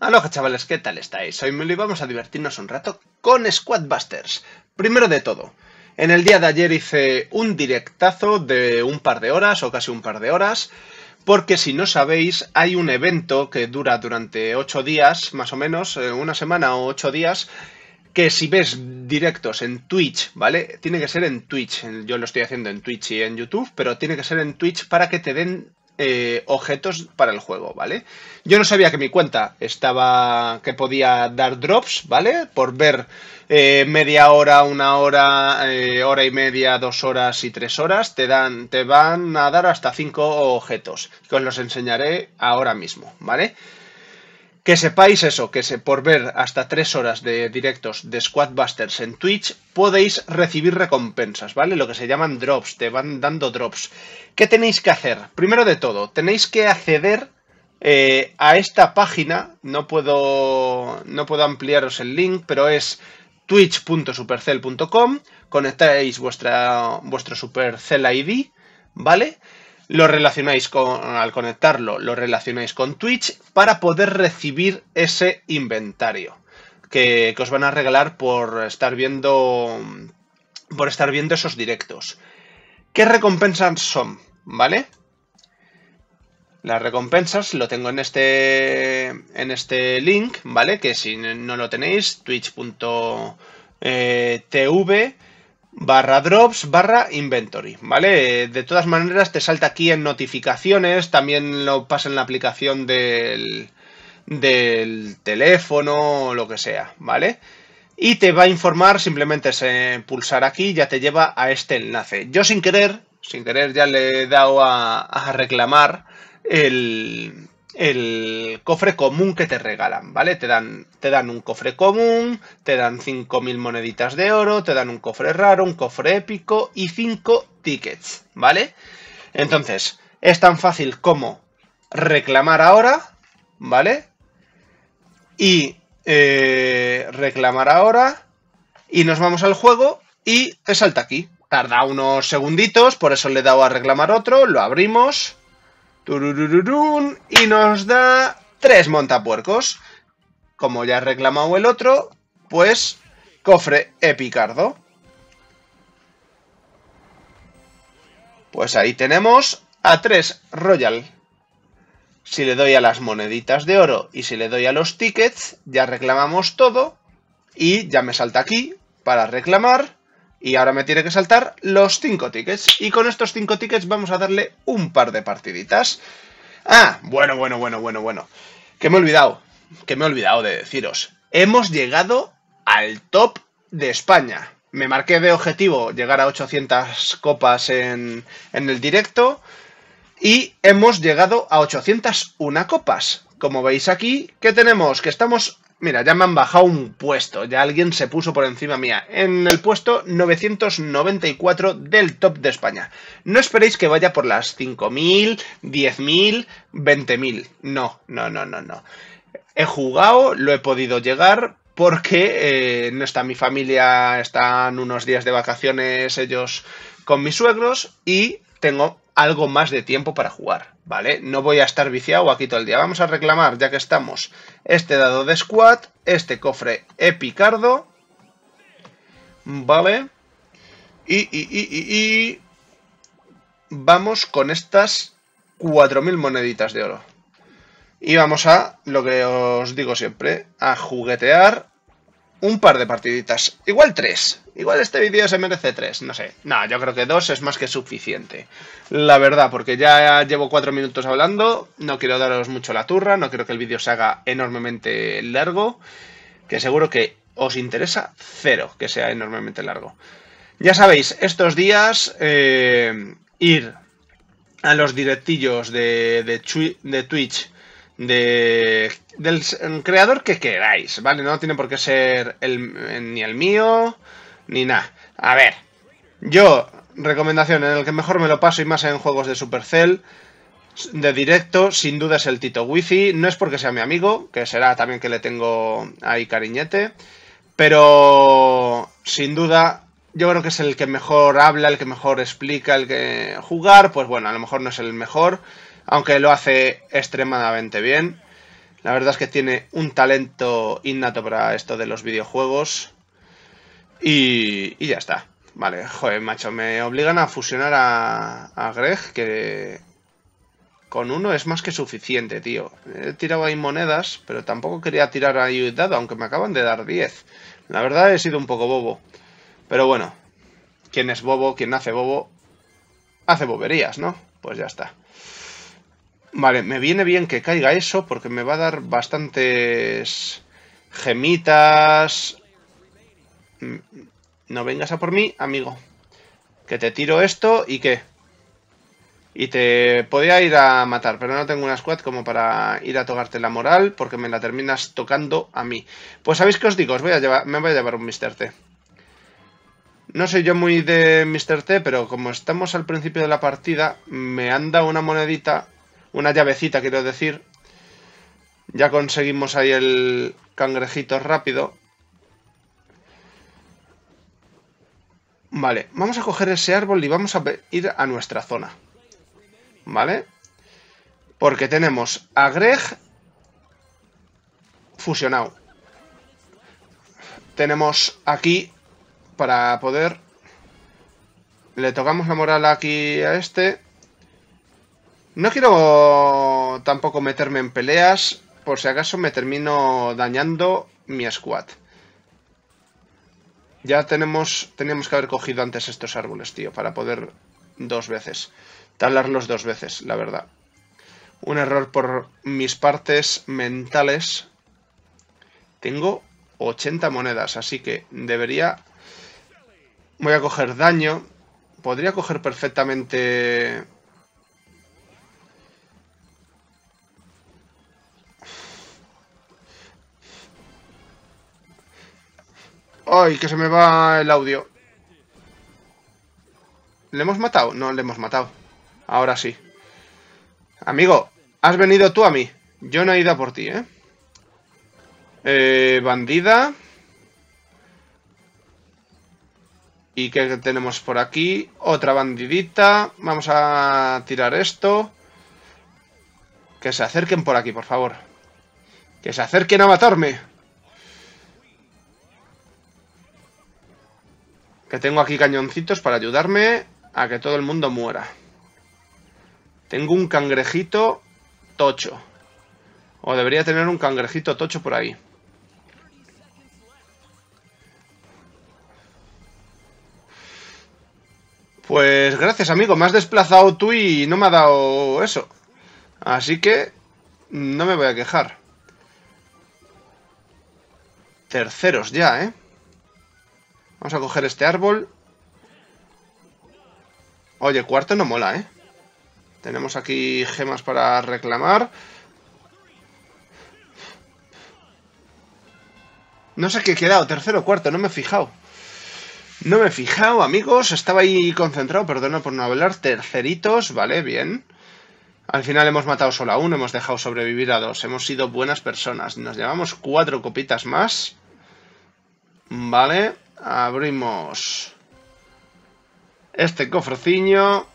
Aloha chavales, ¿qué tal estáis? Hoy vamos a divertirnos un rato con Squadbusters. Primero de todo, en el día de ayer hice un directazo de un par de horas o casi un par de horas, porque si no sabéis, hay un evento que dura durante 8 días, más o menos, eh, una semana o 8 días, que si ves directos en Twitch, ¿vale? Tiene que ser en Twitch, yo lo estoy haciendo en Twitch y en YouTube, pero tiene que ser en Twitch para que te den eh, objetos para el juego, ¿vale? Yo no sabía que mi cuenta estaba, que podía dar drops, ¿vale? Por ver eh, media hora, una hora, eh, hora y media, dos horas y tres horas, te, dan, te van a dar hasta cinco objetos, que os los enseñaré ahora mismo, ¿vale? vale que sepáis eso, que por ver hasta tres horas de directos de Squadbusters en Twitch podéis recibir recompensas, ¿vale? Lo que se llaman drops, te van dando drops. ¿Qué tenéis que hacer? Primero de todo, tenéis que acceder eh, a esta página. No puedo, no puedo ampliaros el link, pero es twitch.supercell.com. Conectáis vuestra, vuestro Supercell ID, ¿vale? lo relacionáis con, al conectarlo, lo relacionáis con Twitch para poder recibir ese inventario que, os van a regalar por estar viendo, por estar viendo esos directos. ¿Qué recompensas son? ¿Vale? Las recompensas lo tengo en este, en este link, ¿vale? Que si no lo tenéis, twitch.tv barra drops barra inventory, ¿vale? De todas maneras te salta aquí en notificaciones, también lo pasa en la aplicación del, del teléfono o lo que sea, ¿vale? Y te va a informar, simplemente se pulsar aquí ya te lleva a este enlace. Yo sin querer, sin querer ya le he dado a reclamar el, el cofre común que te regalan, ¿vale? Te dan, te dan un cofre común, te dan 5.000 moneditas de oro, te dan un cofre raro, un cofre épico y 5 tickets, ¿vale? Entonces, es tan fácil como reclamar ahora, ¿vale? Y eh, reclamar ahora y nos vamos al juego y salta aquí. Tarda unos segunditos, por eso le he dado a reclamar otro, lo abrimos y nos da tres montapuercos. Como ya ha reclamado el otro, pues cofre epicardo. Pues ahí tenemos a tres Royal. Si le doy a las moneditas de oro y si le doy a los tickets, ya reclamamos todo. Y ya me salta aquí para reclamar y ahora me tiene que saltar los 5 tickets. Y con estos 5 tickets vamos a darle un par de partiditas. Ah, bueno, bueno, bueno, bueno, bueno. Que me he olvidado. Que me he olvidado de deciros. Hemos llegado al top de España. Me marqué de objetivo llegar a 800 copas en, en el directo. Y hemos llegado a 801 copas. Como veis aquí, ¿qué tenemos? Que estamos Mira, ya me han bajado un puesto, ya alguien se puso por encima mía, en el puesto 994 del top de España. No esperéis que vaya por las 5.000, 10.000, 20.000. No, no, no, no, no. He jugado, lo he podido llegar, porque eh, no está mi familia, están unos días de vacaciones ellos con mis suegros y tengo algo más de tiempo para jugar, ¿vale? No voy a estar viciado aquí todo el día. Vamos a reclamar, ya que estamos, este dado de squad, este cofre epicardo, ¿vale? Y, y, y, y, y... vamos con estas 4.000 moneditas de oro. Y vamos a, lo que os digo siempre, a juguetear un par de partiditas, igual tres. Igual este vídeo se merece tres, no sé. No, yo creo que dos es más que suficiente. La verdad, porque ya llevo cuatro minutos hablando, no quiero daros mucho la turra, no quiero que el vídeo se haga enormemente largo, que seguro que os interesa cero que sea enormemente largo. Ya sabéis, estos días eh, ir a los directillos de, de, de Twitch de del creador que queráis, ¿vale? No tiene por qué ser eh, ni el mío, ni nada. A ver, yo, recomendación, en el que mejor me lo paso y más en juegos de Supercell, de directo, sin duda es el Tito Wifi. No es porque sea mi amigo, que será también que le tengo ahí cariñete, pero sin duda yo creo que es el que mejor habla, el que mejor explica, el que jugar, pues bueno, a lo mejor no es el mejor, aunque lo hace extremadamente bien. La verdad es que tiene un talento innato para esto de los videojuegos. Y, ya está. Vale, joder, macho, me obligan a fusionar a, a Greg, que con uno es más que suficiente, tío. He tirado ahí monedas, pero tampoco quería tirar ahí dado, aunque me acaban de dar 10. La verdad he sido un poco bobo. Pero bueno, quien es bobo, quien hace bobo, hace boberías, ¿no? Pues ya está. Vale, me viene bien que caiga eso porque me va a dar bastantes gemitas. Mm, no vengas a por mí, amigo. Que te tiro esto y qué. Y te podía ir a matar, pero no tengo una squad como para ir a tocarte la moral, porque me la terminas tocando a mí. Pues sabéis que os digo, os voy a llevar, me voy a llevar un Mr. T. No soy yo muy de Mr. T, pero como estamos al principio de la partida, me anda una monedita una llavecita, quiero decir. Ya conseguimos ahí el cangrejito rápido. Vale, vamos a coger ese árbol y vamos a ir a nuestra zona. ¿Vale? Porque tenemos a Greg fusionado. Tenemos aquí para poder... Le tocamos la moral aquí a este. No quiero tampoco meterme en peleas, por si acaso me termino dañando mi squad. Ya tenemos, teníamos que haber cogido antes estos árboles, tío, para poder dos veces. Talarlos dos veces, la verdad. Un error por mis partes mentales. Tengo 80 monedas, así que debería... Voy a coger daño. Podría coger perfectamente ¡Ay, que se me va el audio! ¿Le hemos matado? No, le hemos matado. Ahora sí. Amigo, has venido tú a mí. Yo no he ido a por ti, ¿eh? Eh, bandida. ¿Y qué tenemos por aquí? Otra bandidita. Vamos a tirar esto. Que se acerquen por aquí, por favor. Que se acerquen a matarme. Que tengo aquí cañoncitos para ayudarme a que todo el mundo muera. Tengo un cangrejito tocho. O debería tener un cangrejito tocho por ahí. Pues gracias, amigo. Me has desplazado tú y no me ha dado eso. Así que no me voy a quejar. Terceros ya, ¿eh? Vamos a coger este árbol. Oye, cuarto no mola, ¿eh? Tenemos aquí gemas para reclamar. No sé qué he quedado, tercero o cuarto, no me he fijado. No me he fijado, amigos. Estaba ahí concentrado, perdona por no hablar. Terceritos, vale, bien. Al final hemos matado solo a uno, hemos dejado sobrevivir a dos. Hemos sido buenas personas. Nos llevamos cuatro copitas más. Vale. Abrimos este cofrecillo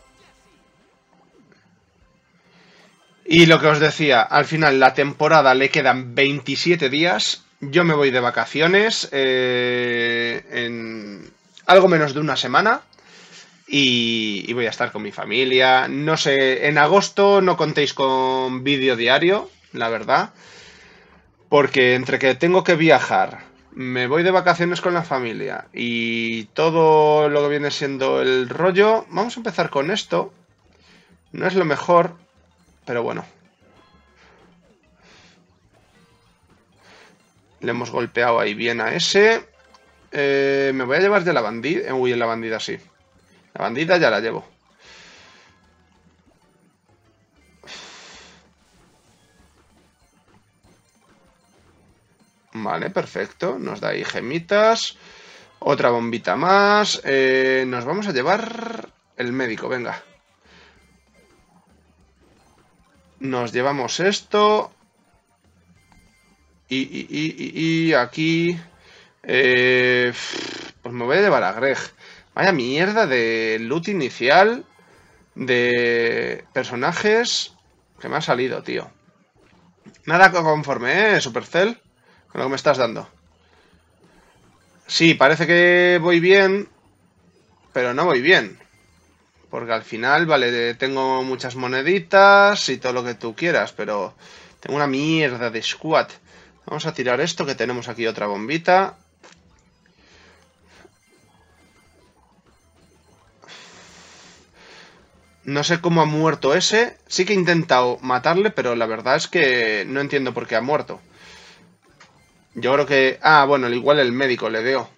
Y lo que os decía, al final la temporada le quedan 27 días. Yo me voy de vacaciones eh, en algo menos de una semana. Y, y, voy a estar con mi familia. No sé, en agosto no contéis con vídeo diario, la verdad. Porque entre que tengo que viajar, me voy de vacaciones con la familia y todo lo que viene siendo el rollo. Vamos a empezar con esto. No es lo mejor, pero bueno. Le hemos golpeado ahí bien a ese. Eh, me voy a llevar ya la bandida. Uy, la bandida sí. La bandida ya la llevo. Vale, perfecto. Nos da ahí gemitas. Otra bombita más. Eh, nos vamos a llevar el médico, venga. Nos llevamos esto. Y, y, y, y aquí... Eh, pues me voy a llevar a Greg. Vaya mierda de loot inicial de personajes que me ha salido, tío. Nada conforme, ¿eh, Supercell? lo que me estás dando. Sí, parece que voy bien, pero no voy bien. Porque al final, vale, tengo muchas moneditas y todo lo que tú quieras, pero tengo una mierda de squad Vamos a tirar esto, que tenemos aquí otra bombita. No sé cómo ha muerto ese. Sí que he intentado matarle, pero la verdad es que no entiendo por qué ha muerto. Yo creo que... Ah, bueno, igual el médico le dio.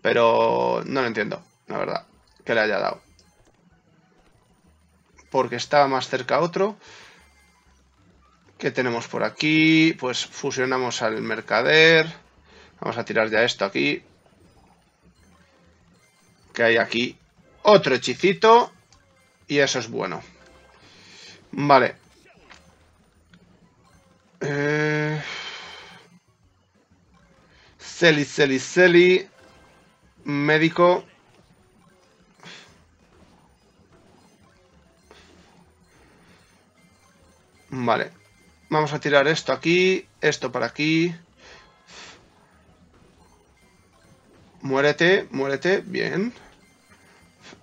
Pero no lo entiendo, la verdad, que le haya dado. Porque estaba más cerca otro. ¿Qué tenemos por aquí? Pues fusionamos al mercader. Vamos a tirar ya esto aquí. Que hay aquí otro hechicito. Y eso es bueno. Vale. Eh... Celi, Celi, Celi. Médico. Vale. Vamos a tirar esto aquí, esto para aquí. Muérete, muérete, bien.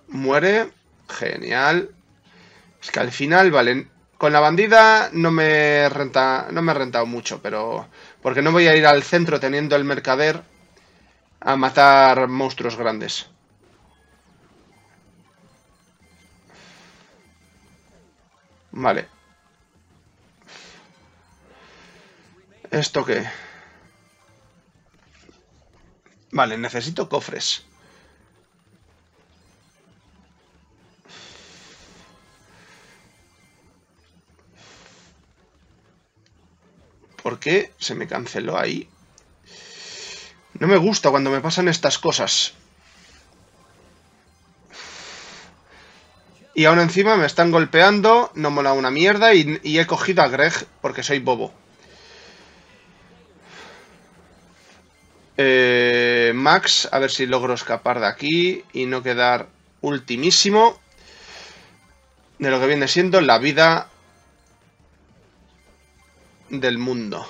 Muere, genial. Es que al final, vale, con la bandida no me renta, no me ha rentado mucho, pero porque no voy a ir al centro teniendo el mercader a matar monstruos grandes. Vale. ¿Esto qué? Vale, necesito cofres. se me canceló ahí. No me gusta cuando me pasan estas cosas. Y aún encima me están golpeando, no mola una mierda y, he cogido a Greg porque soy bobo. Eh, Max, a ver si logro escapar de aquí y no quedar ultimísimo de lo que viene siendo la vida del mundo.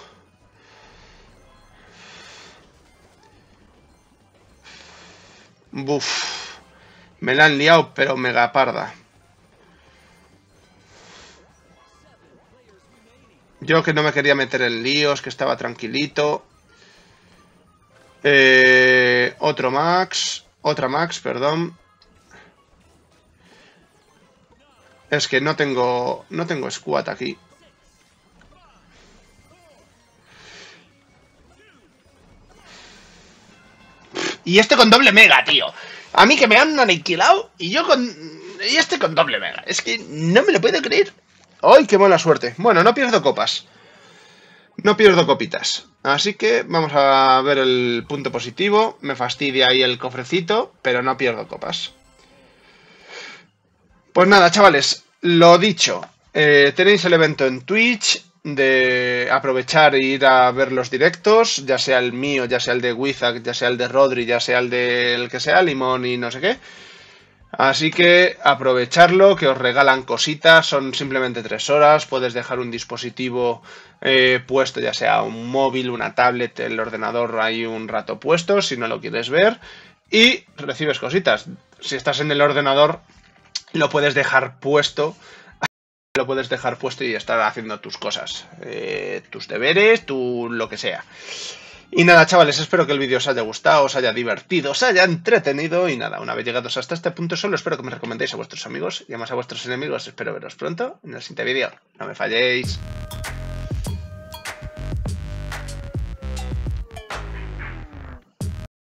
Buf. Me la han liado, pero mega parda. Yo que no me quería meter en líos, que estaba tranquilito. Eh, otro Max. Otra Max, perdón. Es que no tengo. No tengo squat aquí. Y este con doble mega, tío. A mí que me han aniquilado y yo con... Y este con doble mega. Es que no me lo puedo creer. ¡Ay, qué mala suerte! Bueno, no pierdo copas. No pierdo copitas. Así que vamos a ver el punto positivo. Me fastidia ahí el cofrecito, pero no pierdo copas. Pues nada, chavales, lo dicho. Eh, tenéis el evento en Twitch de aprovechar e ir a ver los directos, ya sea el mío, ya sea el de Wizak, ya sea el de Rodri, ya sea el del que sea, Limón y no sé qué. Así que aprovecharlo, que os regalan cositas, son simplemente tres horas, puedes dejar un dispositivo eh, puesto, ya sea un móvil, una tablet, el ordenador ahí un rato puesto, si no lo quieres ver, y recibes cositas. Si estás en el ordenador, lo puedes dejar puesto lo puedes dejar puesto y estar haciendo tus cosas, eh, tus deberes, tu lo que sea. Y nada, chavales, espero que el vídeo os haya gustado, os haya divertido, os haya entretenido. Y nada, una vez llegados hasta este punto, solo espero que me recomendéis a vuestros amigos y más a vuestros enemigos. Espero veros pronto en el siguiente vídeo. No me falléis.